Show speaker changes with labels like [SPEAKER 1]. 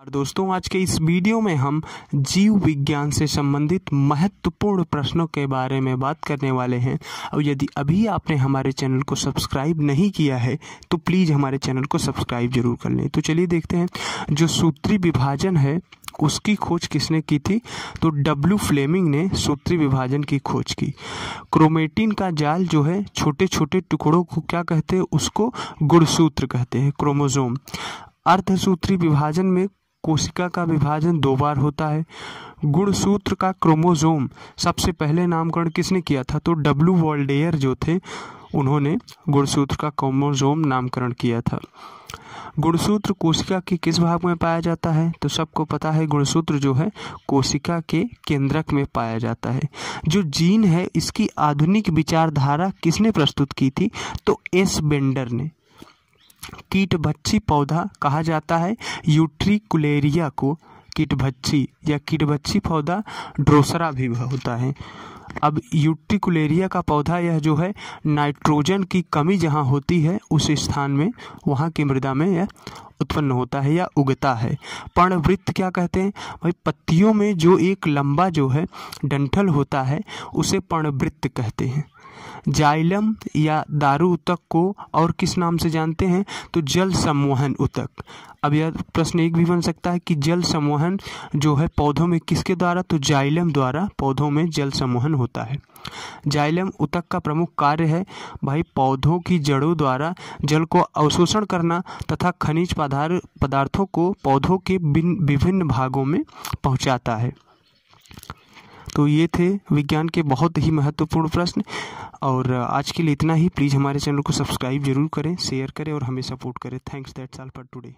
[SPEAKER 1] और दोस्तों आज के इस वीडियो में हम जीव विज्ञान से संबंधित महत्वपूर्ण प्रश्नों के बारे में बात करने वाले हैं और यदि अभी आपने हमारे चैनल को सब्सक्राइब नहीं किया है तो प्लीज़ हमारे चैनल को सब्सक्राइब जरूर कर लें तो चलिए देखते हैं जो सूत्री विभाजन है उसकी खोज किसने की थी तो डब्ल्यू फ्लेमिंग ने सूत्री विभाजन की खोज की क्रोमेटिन का जाल जो है छोटे छोटे टुकड़ों को क्या कहते हैं उसको गुणसूत्र कहते हैं क्रोमोजोम अर्धसूत्री विभाजन में कोशिका का विभाजन दो बार होता है गुणसूत्र का क्रोमोजोम सबसे पहले नामकरण किसने किया था तो डब्लू वॉल्डेयर जो थे उन्होंने गुणसूत्र का क्रोमोजोम नामकरण किया था गुणसूत्र कोशिका के किस भाग में पाया जाता है तो सबको पता है गुणसूत्र जो है कोशिका के केंद्रक में पाया जाता है जो जीन है इसकी आधुनिक विचारधारा किसने प्रस्तुत की थी तो एस बेंडर ने कीटभच्छी पौधा कहा जाता है यूट्रिकुलेरिया को कीटभच्छी या कीटभच्छी पौधा ड्रोसरा भी होता है अब यूट्रिकुलेरिया का पौधा यह जो है नाइट्रोजन की कमी जहाँ होती है उस स्थान में वहाँ की मृदा में यह उत्पन्न होता है या उगता है पर्णवृत्त क्या कहते हैं भाई पत्तियों में जो एक लंबा जो है डंठल होता है उसे पर्णवृत्त कहते हैं जाइलम या दारू उतक को और किस नाम से जानते हैं तो जल सम्मोहन उतक अब यह प्रश्न एक भी बन सकता है कि जल सम्मोहन जो है पौधों में किसके द्वारा तो जाइलम द्वारा पौधों में जल सम्मोहन होता है जाइलम उतक का प्रमुख कार्य है भाई पौधों की जड़ों द्वारा जल को अवशोषण करना तथा खनिज पदार पदार्थों को पौधों के विभिन्न भागों में पहुँचाता है तो ये थे विज्ञान के बहुत ही महत्वपूर्ण प्रश्न और आज के लिए इतना ही प्लीज़ हमारे चैनल को सब्सक्राइब जरूर करें शेयर करें और हमें सपोर्ट करें thanks that's all for today